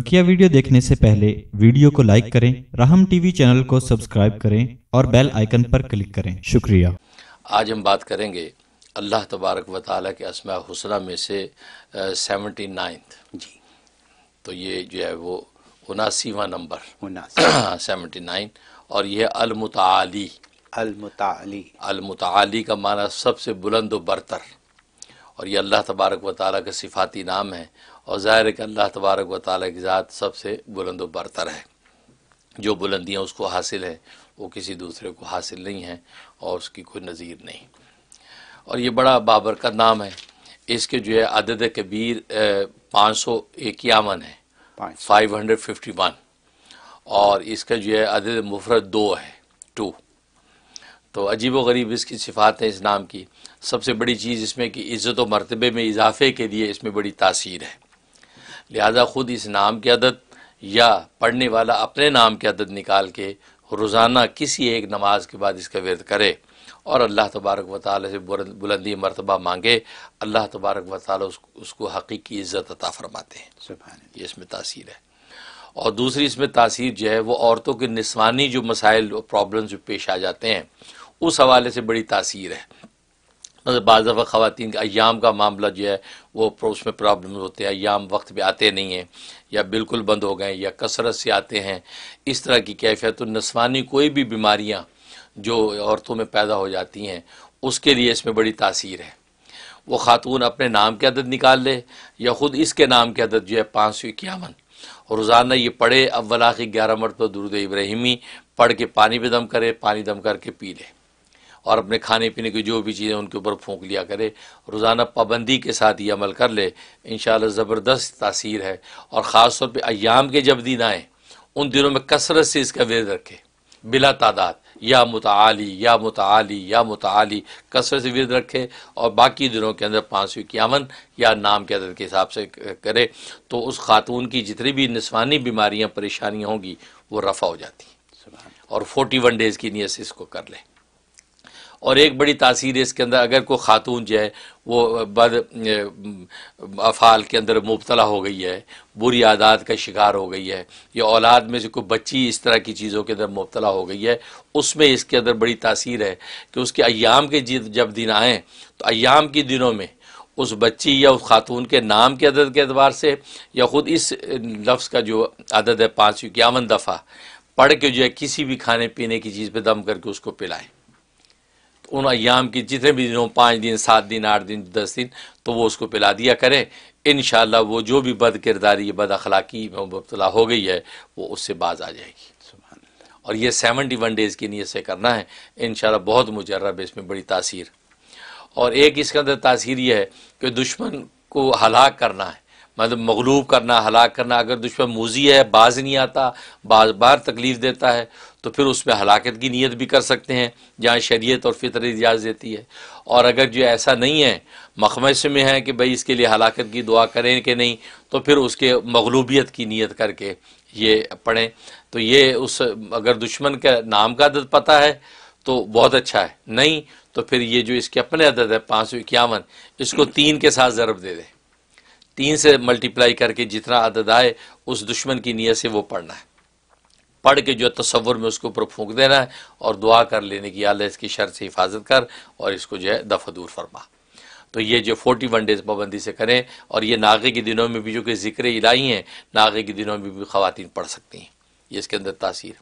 बकिया वीडियो देखने से पहले वीडियो को लाइक करें राहम टीवी चैनल को सब्सक्राइब करें और बेल आइकन पर क्लिक करें शुक्रिया आज हम बात करेंगे अल्लाह तबारक व के असमा हुसना में से सेवेंटी नाइन्थ जी तो ये जो है वो उनासीवा नंबर सेवेंटी नाइन और यह अलमताली अलमताली अलमताली का माना सबसे बुलंद बरतर और ये अल्लाह तबारक व ताली के सिफाती नाम है और ज़ाहिर है कि अल्लाह तबारक व ताल की ज़ात सबसे बुलंद बरतर है जो बुलंदियाँ उसको हासिल हैं वो किसी दूसरे को हासिल नहीं है और उसकी कोई नज़ीर नहीं और ये बड़ा बाबरकत नाम है इसके जो है अदद कबीर पाँच सौ इक्यावन है फाइव हंड्रेड फिफ्टी वन और इसका जो है अदद मुफरत दो है टू तो अजीब व गरीब इसकी सिफात है इस नाम की सबसे बड़ी चीज़ इसमें कि इज़्ज़त व मरतबे में इजाफे के लिए इसमें बड़ी तासीर है लिहाजा ख़ुद इस नाम की अदद या पढ़ने वाला अपने नाम की अदद निकाल के रोज़ाना किसी एक नमाज के बाद इसका व्यर्थ करे और अल्लाह तबारक व ताल से बुलंदी मरतबा मांगे अल्लाह तबारक व ताल उस, उसको हकीकी इज़्ज़त अता फरमाते हैं ये इसमें तासीर है और दूसरी इसमें तासीर जो है वो औरतों के निस्वानी जो मसाइल प्रॉब्लम्स जो पेश आ जाते हैं उस हवाले से बड़ी तासीर है मतलब बाज़ दफ़ा के अयाम का मामला जो है वो उसमें प्रॉब्लम होते हैं अयाम वक्त पर आते नहीं हैं या बिल्कुल बंद हो गए या कसरत से आते हैं इस तरह की कैफियत तो नस्वानी कोई भी बीमारियाँ जो औरतों में पैदा हो जाती हैं उसके लिए इसमें बड़ी तासीर है वो ख़ातून अपने नाम के अदद निकाल ले या ख़ुद इसके नाम की अदद जो है पाँच सौ इक्यावन और रोज़ाना ये पढ़े अव्वला के ग्यारह मरतबा दुरुद इब्राहिमी पढ़ के पानी भी दम करे पानी दम करके पी लें और अपने खाने पीने की जो भी चीज़ें उनके ऊपर फूंक लिया करे रोज़ाना पाबंदी के साथ ये अमल कर ले इन ज़बरदस्त तासीर है और ख़ास तौर पर अयाम के जब दिन आएँ उन दिनों में कसरत से इसका वेद रखे बिला तादाद या मुताली या मुताली या मुताली कसरत से विरद रखे और बाकी दिनों के अंदर पाँच सौ इक्यावन या नाम के अदर के हिसाब से करे तो उस खातून की जितनी भी नस्वानी बीमारियाँ परेशानियाँ होंगी वो रफ़ा हो जाती हैं और फोर्टी वन डेज़ की नीयत से इसको कर लें और एक बड़ी तासीर इसके अंदर अगर कोई ख़ातून जो है वो बद अफ़ाल के अंदर मुबतला हो गई है बुरी आदात का शिकार हो गई है या औलाद में से कोई बच्ची इस तरह की चीज़ों के अंदर मुबतला हो गई है उसमें इसके अंदर बड़ी तासीर है कि उसके अयाम के जब दिन आएँ तो अयाम के दिनों में उस बच्ची या उस खातून के नाम के अदद के अतबार से या ख़ुद इस लफ्स का जो अदद है पाँच इक्यावन दफ़ा पढ़ के जो है किसी भी खाने पीने की चीज़ पे दम करके उसको पिलाएं उन अयाम की जितने भी दिनों पाँच दिन सात दिन आठ दिन दस दिन तो वो उसको पिला दिया करे इन वो जो भी बद किरदारी बद अखलाकी में मुबतला हो गई है वो उससे बाज आ जाएगी और ये सेवेंटी वन डेज़ की नीयत से करना है इन बहुत मुजरब इसमें बड़ी तासीर और एक इसके अंदर तासीर यह है कि दुश्मन को हलाक करना है मतलब मगलूब करना हलाक करना अगर दुश्मन मोजी है बाज नहीं आता बार बार तकलीफ़ देता है तो फिर उसमें हलाकत की नीयत भी कर सकते हैं जहाँ शरीयत और फितर इजाज़ देती है और अगर जो ऐसा नहीं है मखमस में है कि भाई इसके लिए हलाकत की दुआ करें कि नहीं तो फिर उसके मगलूबियत की नीयत करके ये पढ़ें तो ये उस अगर दुश्मन का नाम का अदद पता है तो बहुत अच्छा है नहीं तो फिर ये जो इसके अपने अदद है पाँच सौ इक्यावन इसको तीन के साथ ज़रब दे दें तीन से मल्टीप्लाई करके जितना आदद आए उस दुश्मन की नीयत से वो पढ़ना है पढ़ के जो तस्वुर में उसके ऊपर फूंक देना है और दुआ कर लेने की आल इसकी शर से हिफाजत कर और इसको जो है दफा दूर फरमा तो ये जो फोर्टी वन डेज़ पाबंदी से करें और ये नागे के दिनों में भी जो कि ज़िक्र इलाही हैं नागे के दिनों में भी ख़ातन पढ़ सकती हैं ये इसके अंदर तासीर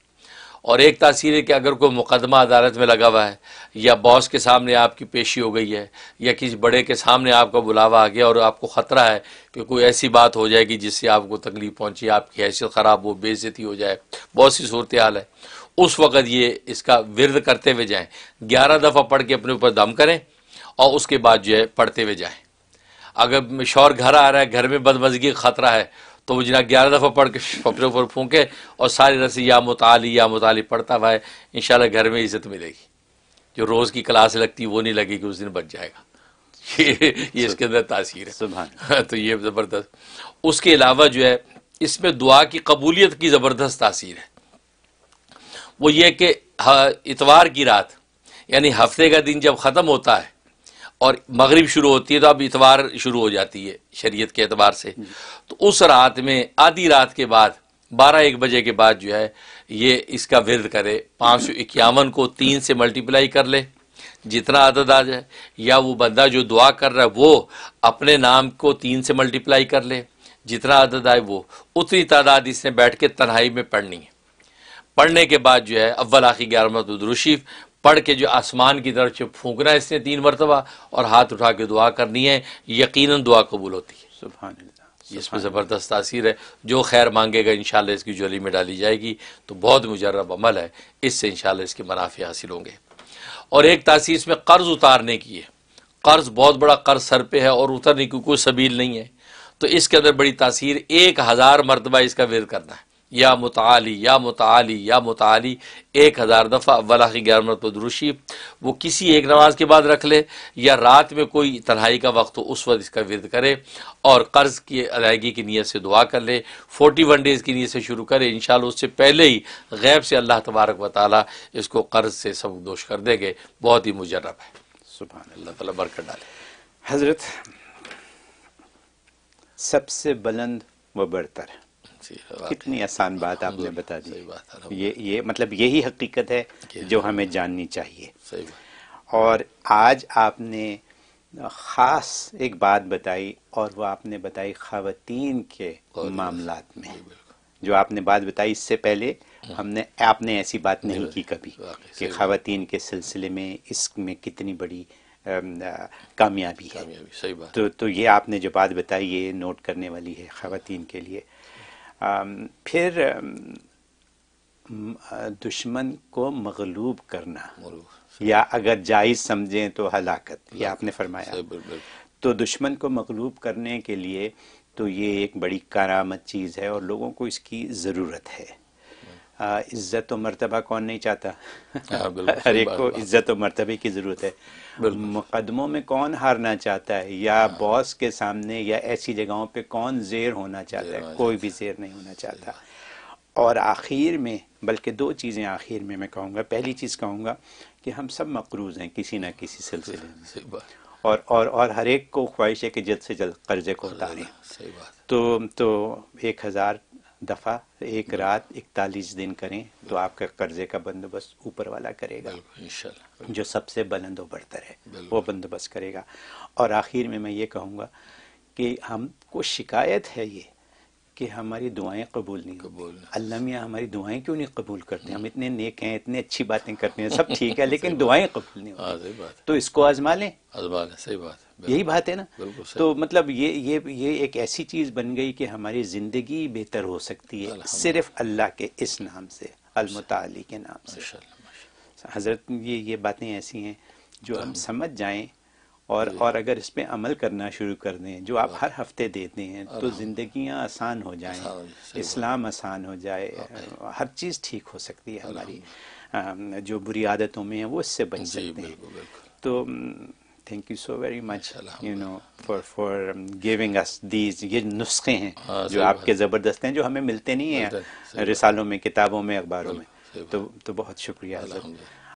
और एक तासीर है कि अगर कोई मुकदमा अदालत में लगा हुआ है या बॉस के सामने आपकी पेशी हो गई है या किसी बड़े के सामने आपका बुलावा आ गया और आपको ख़तरा है कि कोई ऐसी बात हो जाएगी जिससे आपको तकलीफ़ पहुँची आपकी हैसियत ख़राब हो बेजती हो जाए बहुत सी सूरत हाल है उस वक़्त ये इसका विरद करते हुए जाएँ ग्यारह दफ़ा पढ़ के अपने ऊपर दम करें और उसके बाद जो है पढ़ते हुए जाएँ अगर शौर घर आ रहा है घर में बदमजगी खतरा है तो वो जिना ग्यारह दफ़ा पढ़ के अपने ऊपर फूके और सारी रस्सी या मुताली या मुताली पढ़ता हुआ है इन घर में इज्जत मिलेगी जो रोज़ की क्लास लगती वो नहीं लगेगी उस दिन बच जाएगा ये ये इसके अंदर तासीर है तो ये ज़बरदस्त उसके अलावा जो है इसमें दुआ की कबूलियत की ज़बरदस्त तासीर है वो ये कि इतवार की रात यानी हफ्ते का दिन जब ख़त्म होता है और मगरिब शुरू होती है तो अब इतवार शुरू हो जाती है शरीयत के एतबार से तो उस रात में आधी रात के बाद बारह एक बजे के बाद जो है ये इसका विरद करे पाँच सौ इक्यावन को तीन से मल्टीप्लाई कर ले जितना आदद आ जाए या वो बंदा जो दुआ कर रहा है वो अपने नाम को तीन से मल्टीप्लाई कर ले जितना आदद आए वो उतनी तादाद इसने बैठ के तन्हाई में पढ़नी है पढ़ने के बाद जो है अव्वल आखिर ग्यारह उदरूशीफ पढ़ के जो आसमान की तरफ से फूकना है इसने तीन मरतबा और हाथ उठा के दुआ करनी है यकीन दुआ कबूल होती है सुबह इसमें ज़बरदस्त तासीर है जो खैर मांगेगा इन इसकी जोली में डाली जाएगी तो बहुत मुजरब अमल है इससे इन इसके मुनाफे हासिल होंगे और एक तासीर इसमें कर्ज़ उतारने की है कर्ज़ बहुत बड़ा कर्ज सर पर है और उतरने की कोई सबील नहीं है तो इसके अंदर बड़ी तासीर एक हज़ार मरतबा इसका विर करना है या मुताली या मुताली या मुताली एक हज़ार दफ़ा वला की ग्यारह पर दुरुशी वो किसी एक नमाज के बाद रख ले या रात में कोई तन्हाई का वक्त हो उस वक्त इसका विद करे और कर्ज की अदायगी की नीयत से दुआ कर ले फोर्टी वन डेज़ की नीयत से शुरू करे इन उससे पहले ही गैब से अल्लाह तबारक व इसको कर्ज से सबक दोष कर देंगे बहुत ही मुजरब है सुबह अल्लाह ताली बरकत डाले हजरत सबसे बुलंद व बढ़तर है कितनी आसान बात आपने बता दी ये ये मतलब यही हकीकत है जो हमें जाननी चाहिए और आज आपने ख़ास एक बात बताई और वो आपने बताई खातन के मामला में जो आपने बात बताई इससे पहले हम्म। हमने आपने ऐसी बात नहीं की कभी कि खातन के सिलसिले में इसमें कितनी बड़ी कामयाबी है सही बात तो तो ये आपने जो बात बताई ये नोट करने वाली है खातन के लिए फिर दुश्मन को मगलूब करना या अगर जायज समझें तो हलाकत ये आपने फरमाया तो दुश्मन को मगलूब करने के लिए तो ये एक बड़ी कारामत चीज़ है और लोगों को इसकी ज़रूरत है इज्जत और तो मरतबा कौन नहीं चाहता हाँ, हर एक को इज्जत और मरतबे की ज़रूरत है मुकदमों में कौन हारना चाहता है या हाँ। बॉस के सामने या ऐसी जगहों पे कौन जेर होना चाहता है कोई भी जेर नहीं होना चाहता और आखिर में बल्कि दो चीज़ें आखिर में मैं कहूँगा पहली चीज़ कहूँगा कि हम सब मकरूज हैं किसी ना किसी सिलसिले में और और और हर एक को ख्वाहिश है कि जल्द से जल्द कर्जे को उतारें तो तो एक हज़ार दफा एक रात इकतालीस दिन करें तो आपके कर्जे का बंदोबस्त ऊपर वाला करेगा जो सबसे बुलंद बढ़तर है वो बंदोबस्त करेगा और आखिर में मैं ये कहूँगा कि हमको शिकायत है ये कि हमारी दुआएं कबूल नहीं कबूल अल्लाह मियाँ हमारी दुआएं क्यों नहीं कबूल करते हम्म। हम इतने नेक हैं इतने अच्छी बातें करते हैं सब ठीक है लेकिन दुआएं कबूल नहीं होती हाँ, तो इसको आजमा लें आजमा लें सही बात यही बात है ना तो मतलब ये ये ये एक ऐसी चीज़ बन गई कि हमारी ज़िंदगी बेहतर हो सकती है सिर्फ अल्लाह के इस नाम से अलमताली के नाम से हज़रत ये ये बातें ऐसी हैं जो हाँ। हम समझ जाएं और और अगर इस पर अमल करना शुरू कर दें जो आप हर हफ्ते देते हैं तो ज़िंदगियाँ आसान हो जाएं इस्लाम आसान हो जाए हर चीज़ ठीक हो सकती है हमारी जो बुरी आदतों में है वो इससे बच सकते हैं तो thank you so very much you know for for giving us these ये नुस्खे हैं हाँ, जो आपके ज़बरदस्त हैं जो हमें मिलते नहीं हैं रिसालों में किताबों में अखबारों में तो तो बहुत शुक्रिया